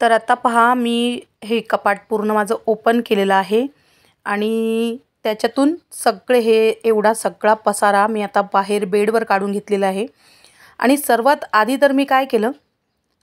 तर आता पहा मी हे कपाट पूर्ण माझं ओपन केलेलं आहे आणि त्याच्यातून सगळे हे एवढा सगळा पसारा मी आता बाहेर बेडवर काढून घेतलेला आहे आणि सर्वात आधी तर मी काय केलं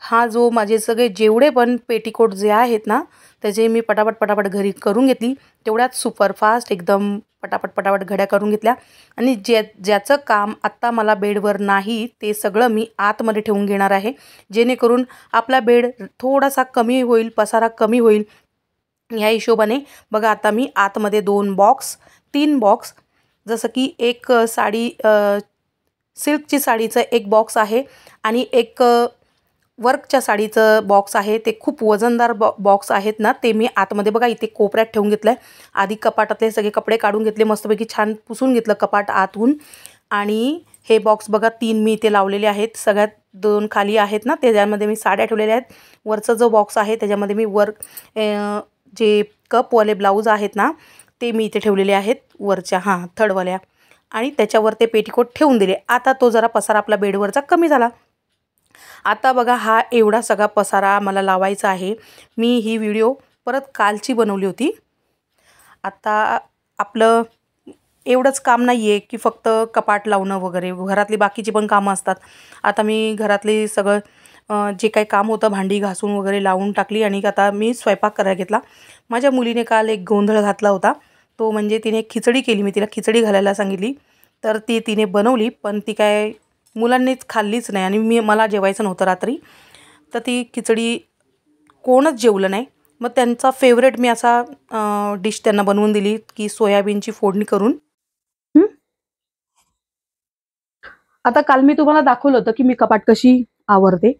हा जो माझे सगळे जेवढे पण पेटीकोट जे आहेत ना त्याचे मी पटापट पटापट घरी करून घेतली तेवढ्यात सुपरफास्ट एकदम पटापट पटापट घड्या करून घेतल्या आणि ज्या ज्याचं काम आत्ता मला बेडवर नाही ते सगळं मी आतमध्ये ठेवून घेणार आहे जेणेकरून आपला बेड थोडासा कमी होईल पसारा कमी होईल ह्या हिशोबाने बघा आता मी आतमध्ये दोन बॉक्स तीन बॉक्स जसं की एक साडी सिल्कची साडीचं एक बॉक्स आहे आणि एक वर्कच्या साडीचं बॉक्स आहे ते खूप वजनदार बॉ बॉक्स आहेत ना ते मी आतमध्ये बघा इथे कोपऱ्यात ठेवून घेतलं आहे आधी कपाटातले सगळे कपडे काढून घेतले मस्तपैकी छान पुसून घेतलं कपाट आतून आणि हे बॉक्स बघा तीन मी इथे लावलेले आहेत सगळ्यात दोन खाली आहेत ना त्याच्यामध्ये मी साड्या ठेवलेल्या आहेत वरचा जो बॉक्स आहे त्याच्यामध्ये मी वर्क जे कपवाले ब्लाऊज आहेत ना ते मी इथे ठेवलेले आहेत वरच्या हां थर्डवाल्या आणि त्याच्यावर ते पेटीकोट ठेवून दिले आता तो जरा पसार आपला बेडवरचा कमी झाला आता बघा हा एवढा सगळा पसारा मला लावायचा आहे मी ही व्हिडिओ परत कालची बनवली होती आता आपलं एवढंच काम नाही आहे की फक्त कपाट लावणं वगैरे घरातली बाकीची पण कामं असतात आता मी घरातली सगळं जे काही काम होतं भांडी घासून वगैरे लावून टाकली आणि आता मी स्वयंपाक करायला घेतला माझ्या मुलीने काल एक गोंधळ घातला होता तो म्हणजे तिने खिचडी केली मी तिला खिचडी घालायला सांगितली तर ती तिने बनवली पण ती काय मुलांनीच खाल्लीच नाही आणि मी मला जेवायचं नव्हतं रात्री तर ती खिचडी कोणच जेवलं नाही मग त्यांचा फेवरेट मी असा डिश त्यांना बनवून दिली की सोयाबीनची फोडणी करून आता काल मी तुम्हाला दाखवलं होतं की मी कपाट कशी आवरते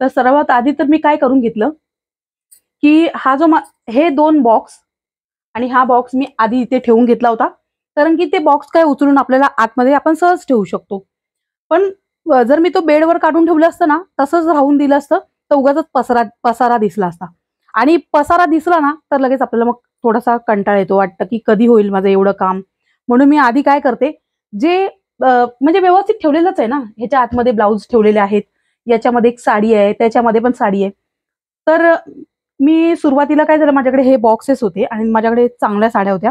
तर सर्वात आधी तर मी काय करून घेतलं की हा जो मा हे दोन बॉक्स आणि हा बॉक्स मी आधी इथे ठेवून घेतला होता कारण की ते बॉक्स काय उचलून आपल्याला आतमध्ये आपण सहज ठेवू शकतो पण जर मी तो बेडवर काढून ठेवलं असतं ना तसंच राहून दिलं असतं तर उगाच पसरा पसारा दिसला असता आणि पसारा दिसला ना तर लगेच आपल्याला मग थोडासा कंटाळा येतो वाटतं की कधी होईल माझं एवढं काम म्हणून मी आधी काय करते जे म्हणजे व्यवस्थित ठेवलेलंच आहे ना ह्याच्या आतमध्ये ब्लाऊज ठेवलेले आहेत याच्यामध्ये एक साडी आहे त्याच्यामध्ये पण साडी आहे तर मी सुरुवातीला काय झालं माझ्याकडे हे बॉक्सेस होते आणि माझ्याकडे चांगल्या साड्या होत्या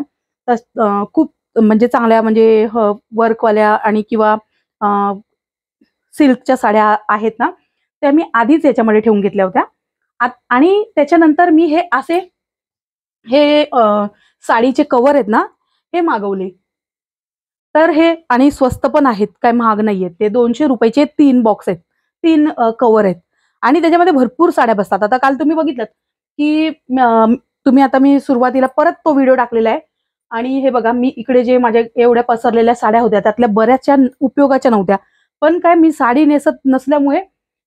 तर खूप म्हणजे चांगल्या म्हणजे वर्कवाल्या आणि किंवा सिल्कच्या साड्या आहेत ना त्या मी आधीच याच्यामध्ये ठेवून घेतल्या होत्या आणि त्याच्यानंतर मी हे असे हे साडीचे कवर आहेत ना हे मागवले तर हे आणि स्वस्त पण आहेत काय महाग नाही आहेत ते दोनशे रुपयाचे तीन बॉक्स आहेत तीन कवर आहेत आणि त्याच्यामध्ये भरपूर साड्या बसतात आता काल तुम्ही बघितलं की तुम्ही आता मी सुरुवातीला परत तो व्हिडिओ टाकलेला आहे आणि हे बघा मी इकडे जे माझ्या एवढ्या पसरलेल्या साड्या होत्या त्यातल्या बऱ्याचशा उपयोगाच्या नव्हत्या पण काय मी साडी नेसत नसल्यामुळे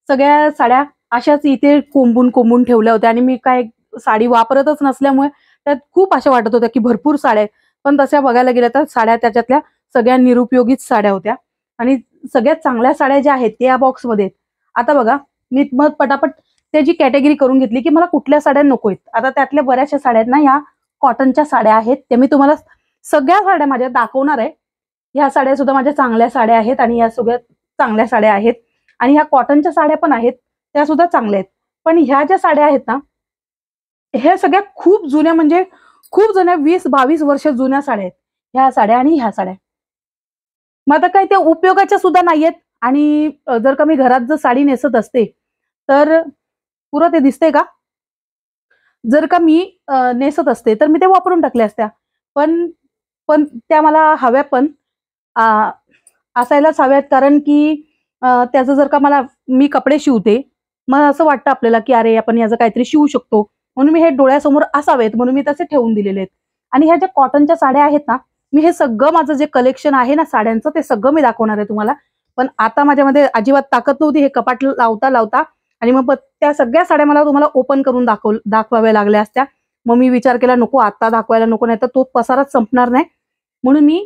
सगळ्या साड्या अशाच इथे कोंबून कोंबून ठेवल्या होत्या आणि मी काय साडी वापरतच नसल्यामुळे त्यात खूप अशा वाटत होत्या की भरपूर साड्या आहेत पण तशा बघायला गेल्या तर साड्या त्याच्यातल्या सगळ्या निरुपयोगीच साड्या होत्या आणि सगळ्यात चांगल्या साड्या ज्या आहेत त्या बॉक्समध्ये आता बघा मी मग पटापट त्याची कॅटेगरी करून घेतली की मला कुठल्या साड्या नको आहेत आता त्यातल्या बऱ्याचशा ना ह्या कॉटनच्या साड्या आहेत त्या मी तुम्हाला सगळ्या साड्या माझ्या दाखवणार आहे ह्या साड्या सुद्धा माझ्या चांगल्या साड्या आहेत आणि या सगळ्यात चांगल्या साड्या आहेत आणि ह्या कॉटनच्या साड्या पण आहेत त्या सुद्धा चांगल्या आहेत पण ह्या ज्या साड्या आहेत ना ह्या सगळ्या खूप जुन्या म्हणजे खूप जुन्या वीस बावीस वर्ष जुन्या साड्या आहेत ह्या साड्या आणि ह्या साड्या मग आता काही त्या उपयोगाच्या सुद्धा नाही आहेत आणि जर का मी घरात जर साडी नेसत असते तर पुरं ते दिसते का जर का मी नेसत असते तर मी ते वापरून टाकल्या असत्या पण पण त्या मला हव्या पण असायलाच हव्यात कारण की त्याचं जर का मला मी कपडे शिवते मग असं वाटतं आपल्याला की अरे आपण याचं काहीतरी शिवू शकतो म्हणून मी हे डोळ्यासमोर असावेत म्हणून मी तसे ठेवून दिलेले आहेत आणि ह्या ज्या कॉटनच्या साड्या आहेत ना मी हे सगळं माझं जे कलेक्शन आहे ना साड्यांचं ते सगळं मी दाखवणार आहे तुम्हाला पण आता माझ्यामध्ये अजिबात ताकद नव्हती हे कपाट लावता लावता आणि मग त्या सगळ्या साड्या मला तुम्हाला ओपन करून दाखव दाखवाव्या लागल्या असत्या मग मी विचार केला नको आता दाखवायला नको नाही तर तो पसाराच संपणार नाही म्हणून मी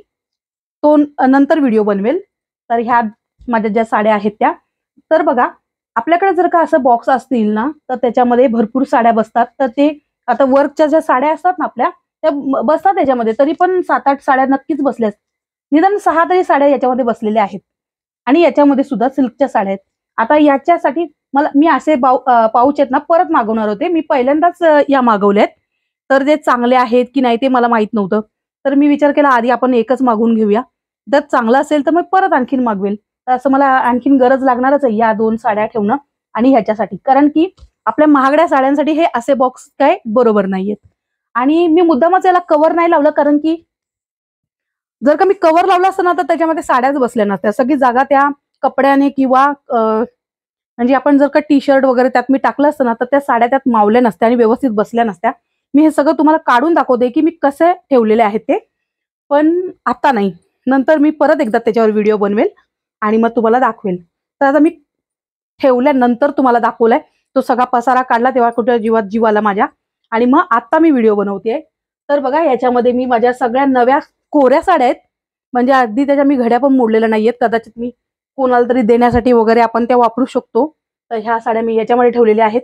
तो नंतर व्हिडिओ बनवेल तर ह्या माझ्या ज्या साड्या आहेत त्या तर बघा आपल्याकडे जर का असं बॉक्स असतील ना तर त्याच्यामध्ये भरपूर साड्या बसतात तर ते आता वर्कच्या ज्या साड्या असतात ना आपल्या त्या बसतात त्याच्यामध्ये तरी पण सात आठ साड्या नक्कीच बसल्या निदान सहा तरी साड्या याच्यामध्ये बसलेल्या आहेत आणि याच्यामध्ये सुद्धा सिल्कच्या साड्या आहेत आता याच्यासाठी मला मी असे पाऊच आहेत ना परत मागवणार होते मी पहिल्यांदाच या मागवल्यात तर ते चांगले आहेत की नाही ते मला माहित नव्हतं तर मी विचार केला आधी आपण एकच मागून घेऊया जर चांगला असेल तर मग परत आणखीन मागवेल तर असं मला आणखीन गरज लागणारच आहे या दोन साड्या ठेवणं आणि ह्याच्यासाठी कारण की आपल्या महागड्या साड्यांसाठी हे असे बॉक्स काय बरोबर नाहीयेत आणि मी मुद्दामच याला कव्हर नाही लावलं कारण की जर का मी कव्हर लावलं असतं ना तर त्याच्यामध्ये साड्याच बसल्या नसत्या सगळी जागा त्या कपड्याने किंवा म्हणजे आपण जर का टी शर्ट वगैरे त्यात मी टाकलं असतं ना तर त्या साड्या त्यात मावल्या नसत्या आणि व्यवस्थित बसल्या नसत्या मी हे सगळं तुम्हाला काढून दाखवते की मी कसे ठेवलेले आहेत ते पण आता नाही नंतर मी परत एकदा त्याच्यावर व्हिडिओ बनवेल आणि मग तुम्हाला दाखवेल तर आता मी ठेवल्यानंतर तुम्हाला दाखवलाय तो सगळा पसारा काढला तेव्हा कुठे जीवात जीवाला माझ्या आणि मग आता मी व्हिडिओ बनवते तर बघा याच्यामध्ये मी माझ्या सगळ्या नव्या कोऱ्या साड्या आहेत म्हणजे अगदी त्याच्या मी घड्या पण मोडलेल्या नाहीयेत कदाचित मी कोणाला तरी देण्यासाठी वगैरे आपण त्या वापरू शकतो तर ह्या साड्या मी याच्यामध्ये ठेवलेल्या आहेत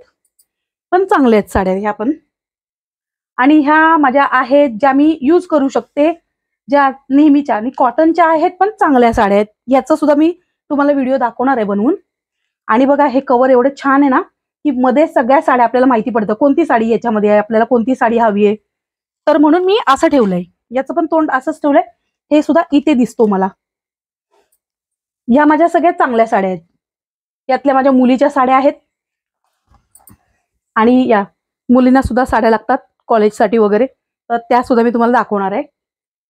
पण चांगल्या आहेत साड्या ह्या पण आणि ह्या माझ्या आहेत ज्या मी यूज करू शकते ज्या नेहमीच्या आणि कॉटनच्या आहेत पण चांगल्या साड्या आहेत याचा सुद्धा मी तुम्हाला व्हिडिओ दाखवणार आहे बनवून आणि बघा हे कवर एवढं छान आहे ना की मध्ये सगळ्या साड्या आपल्याला माहिती पडतं कोणती साडी याच्यामध्ये आहे आपल्याला कोणती साडी हवी आहे तर म्हणून मी असं ठेवलंय याचं पण तोंड असंच ठेवलंय हे सुद्धा इथे दिसतो मला ह्या माझ्या सगळ्या चांगल्या साड्या आहेत यातल्या माझ्या मुलीच्या साड्या आहेत आणि या मुलींना सुद्धा साड्या लागतात कॉलेजसाठी वगैरे तर त्या सुद्धा मी तुम्हाला दाखवणार आहे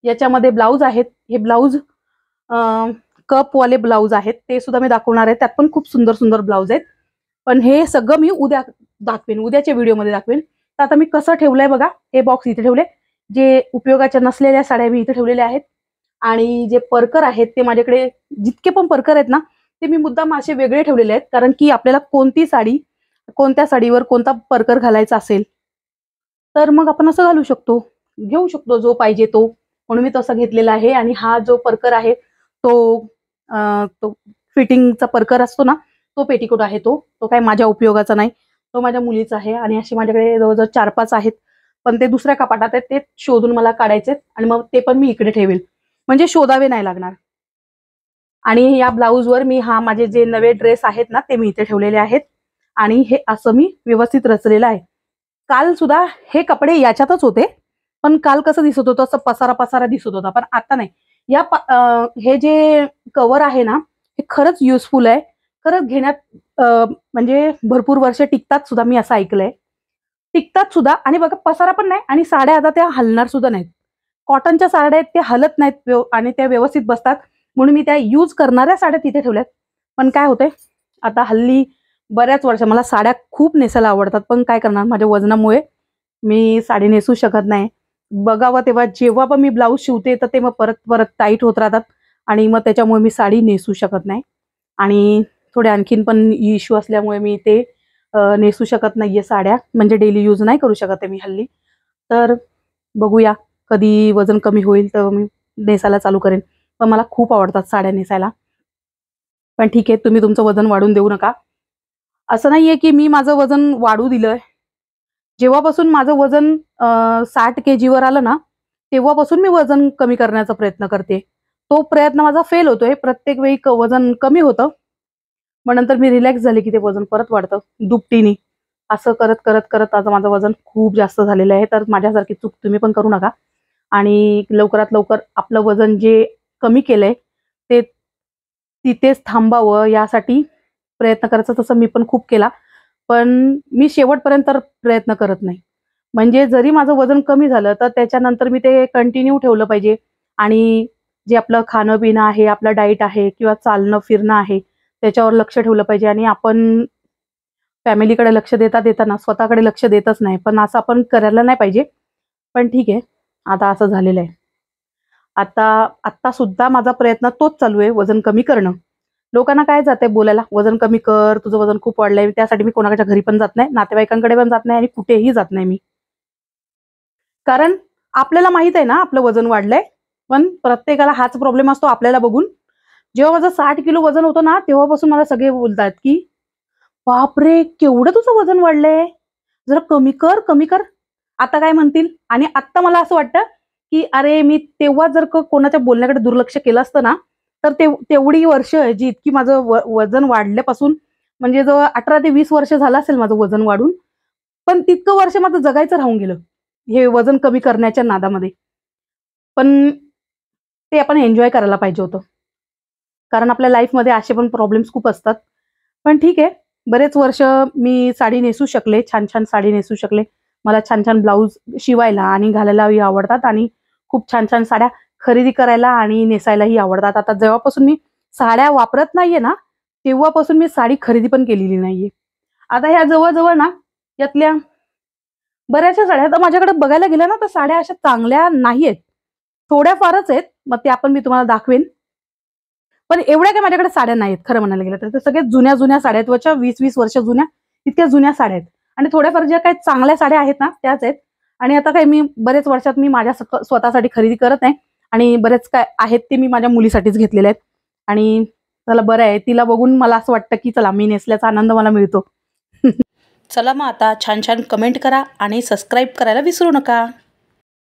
याच्यामध्ये ब्लाऊज आहेत हे ब्लाऊज कपवाले ब्लाऊज आहेत ते सुद्धा मी दाखवणार आहे त्यात पण खूप सुंदर सुंदर ब्लाऊज आहेत पण हे सगळं मी उद्या दाखवेन उद्याच्या व्हिडिओमध्ये दाखवेन तर आता मी कसं ठेवलंय बघा हे बॉक्स इथे ठेवले जे उपयोगाच्या नसलेल्या साड्या मी इथे ठेवलेल्या आहेत आणि जे परकर आहेत ते माझ्याकडे जितके पण परकर आहेत ना ते मी मुद्दाम असे वेगळे ठेवलेले आहेत कारण की आपल्याला कोणती साडी कोणत्या साडीवर कोणता परकर घालायचा असेल तर मग आपण असं घालू शकतो घेऊ शकतो जो पाहिजे तो म्हणून मी तसा घेतलेला आहे आणि हा जो परकर आहे तो तो फिटिंगचा परकर असतो ना तो पेटीकोट आहे तो तो काही माझ्या उपयोगाचा नाही तो माझ्या मुलीचा आहे आणि असे माझ्याकडे जवळजवळ चार पाच आहेत पण ते दुसऱ्या कपाटात आहेत ते शोधून मला काढायचे आणि मग ते पण मी इकडे ठेवेल म्हणजे शोधावे नाही लागणार आणि या ब्लाऊजवर मी हा माझे जे नवे ड्रेस आहेत ना ते मी इथे ठेवलेले आहेत आणि हे असं मी व्यवस्थित रचलेलं आहे काल सुद्धा हे कपडे याच्यातच होते पण काल कसं दिसत होतं असं पसारा पसारा दिसत होता पण आता नाही या हे जे कवर आहे ना हे खरंच युजफुल आहे खरंच घेण्यात म्हणजे भरपूर वर्ष टिकतात सुद्धा मी असं ऐकलंय टिकतात सुद्धा आणि बघा पसारा पण नाही आणि साड्या आता त्या हलणार सुद्धा नाहीत कॉटनच्या साड्या आहेत त्या हलत नाहीत आणि त्या व्यवस्थित बसतात म्हणून मी त्या यूज करणाऱ्या साड्या तिथे ठेवल्यात पण काय होतंय आता हल्ली बऱ्याच वर्ष मला साड्या खूप नेसायला आवडतात पण काय करणार माझ्या वजनामुळे मी साडी नेसू शकत नाही बघावं तेव्हा जेव्हा पण मी ब्लाऊज शिवते तर ते मग परत परत टाईट होत राहतात आणि मग त्याच्यामुळे मी साडी नेसू शकत नाही आणि थोडे आणखीन पण इश्यू असल्यामुळे मी ते नेसू शकत नाही आहे साड्या म्हणजे डेली यूज नाही करू शकत आहे मी हल्ली तर बघूया कधी वजन कमी होईल तर मी नेसायला चालू करेन पण मला खूप आवडतात साड्या नेसायला पण ठीक आहे तुम्ही तुमचं वजन वाढून देऊ नका असं आहे की मी माझं वजन वाढू दिलंय जेव्हापासून माझं वजन साठ के जीवर आलं ना तेव्हापासून मी वजन कमी करण्याचा प्रयत्न करते तो प्रयत्न माझा फेल होतोय प्रत्येक वेळी वजन कमी होतं मग नंतर मी रिलॅक्स झाले की ते वजन परत वाढतं दुपटीने असं करत करत करत आज माझं वजन खूप जास्त झालेलं आहे तर माझ्यासारखी चूक तुम्ही पण करू नका आणि लवकरात लवकर आपलं वजन जे कमी केलंय ते तिथेच थांबावं यासाठी प्रयत्न करायचा तसं मी पण खूप केला पण मी शेवटपर्यंत प्रयत्न करत नाही म्हणजे जरी माझं वजन कमी झालं तर त्याच्यानंतर मी ते कंटिन्यू ठेवलं पाहिजे आणि जे आपलं खाणं पिणं आहे आपलं डाईट आहे किंवा चालणं फिरणं आहे त्याच्यावर लक्ष ठेवलं पाहिजे आणि आपण फॅमिलीकडे लक्ष देता देताना स्वतःकडे लक्ष देतच नाही पण असं आपण करायला नाही पाहिजे पण ठीक आहे आता असं झालेलं आहे आता आता सुद्धा माझा प्रयत्न तोच चालू आहे वजन कमी करणं लोकांना काय जाते बोलायला वजन कमी कर तुझं वजन खूप वाढलंय त्यासाठी मी कोणाच्या घरी पण जात नाही नातेवाईकांकडे पण जात नाही आणि कुठेही जात नाही मी कारण आपल्याला माहित आहे ना आपलं वजन वाढलंय पण प्रत्येकाला हाच प्रॉब्लेम असतो आपल्याला बघून जेव्हा माझं साठ किलो वजन होतं ना तेव्हापासून मला सगळे बोलतात की बापरे केवढं तुझं वजन वाढलंय जरा कमी कर कमी कर आता काय म्हणतील आणि आत्ता मला असं वाटतं की अरे मी तेव्हा जर कोणाच्या बोलण्याकडे दुर्लक्ष केलं असतं ना तर ते तेवढी वर्ष जी इतकी माझं वजन वाढल्यापासून म्हणजे जवळ अठरा ते वीस वर्ष झालं असेल माझं वजन वाढून पण तितकं वर्ष माझं जगायचं राहून गेलं हे वजन कमी करण्याच्या नादामध्ये पण ते आपण एन्जॉय करायला पाहिजे होतं कारण आपल्या लाईफमध्ये असे पण प्रॉब्लेम्स खूप असतात पण ठीक आहे बरेच वर्ष मी साडी नेसू शकले छान छान साडी नेसू शकले मला छान छान ब्लाऊज शिवायला आणि घालायलाही आवडतात आणि खूप छान छान साड्या खरेदी करायला आणि नेसायलाही आवडतात आता जेव्हापासून मी साड्या वापरत नाहीये ना तेव्हापासून मी साडी खरेदी पण केलेली नाहीये आता ह्या जवळजवळ ना यातल्या बऱ्याचशा साड्या आता माझ्याकडे बघायला गेल्या ना तर साड्या अशा चांगल्या नाही आहेत फारच आहेत मग त्या पण मी तुम्हाला दाखवेन पण एवढ्या काय माझ्याकडे साड्या नाहीत खरं म्हणायला गेलं तर सगळ्या जुन्या जुन्या साड्या आहेत वरच्या वीस वीस वर्ष जुन्या इतक्या जुन्या साड्या आहेत आणि थोड्याफार ज्या काही चांगल्या साड्या आहेत ना त्याच आहेत आणि आता काही मी बरेच वर्षात मी माझ्या स्वतःसाठी खरेदी करत नाही आणि बरेच काय आहेत ते मी माझ्या मुलीसाठीच घेतलेले आहेत आणि चला बरं आहे तिला बघून मला असं वाटतं की चला मी नेसल्याचा आनंद मला मिळतो चला मग आता छान छान कमेंट करा आणि सबस्क्राईब करायला विसरू नका